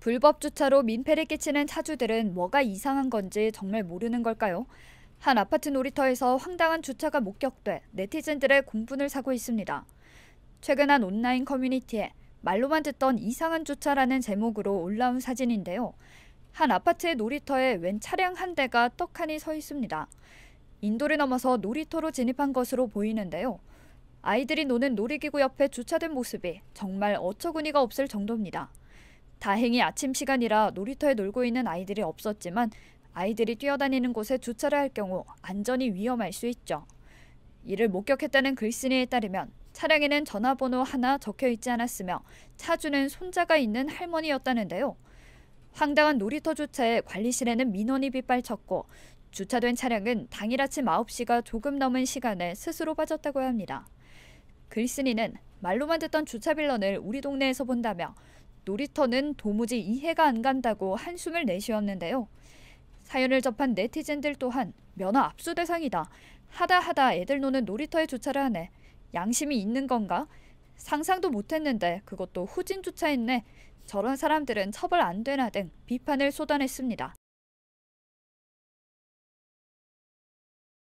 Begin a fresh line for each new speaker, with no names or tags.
불법 주차로 민폐를 끼치는 차주들은 뭐가 이상한 건지 정말 모르는 걸까요? 한 아파트 놀이터에서 황당한 주차가 목격돼 네티즌들의 공분을 사고 있습니다. 최근 한 온라인 커뮤니티에 말로만 듣던 이상한 주차라는 제목으로 올라온 사진인데요. 한 아파트의 놀이터에 웬 차량 한 대가 떡하니 서 있습니다. 인도를 넘어서 놀이터로 진입한 것으로 보이는데요. 아이들이 노는 놀이기구 옆에 주차된 모습이 정말 어처구니가 없을 정도입니다. 다행히 아침 시간이라 놀이터에 놀고 있는 아이들이 없었지만 아이들이 뛰어다니는 곳에 주차를 할 경우 안전이 위험할 수 있죠. 이를 목격했다는 글쓴이에 따르면 차량에는 전화번호 하나 적혀 있지 않았으며 차주는 손자가 있는 할머니였다는데요. 황당한 놀이터 주차에 관리실에는 민원이 빗발쳤고 주차된 차량은 당일 아침 9시가 조금 넘은 시간에 스스로 빠졌다고 합니다. 글쓴이는 말로만 듣던 주차 빌런을 우리 동네에서 본다며 놀이터는 도무지 이해가 안 간다고 한숨을 내쉬었는데요. 사연을 접한 네티즌들 또한 면허 압수 대상이다. 하다 하다 애들 노는 놀이터에 주차를 하네. 양심이 있는 건가? 상상도 못했는데 그것도 후진 주차했네. 저런 사람들은 처벌 안 되나 등 비판을 쏟아냈습니다.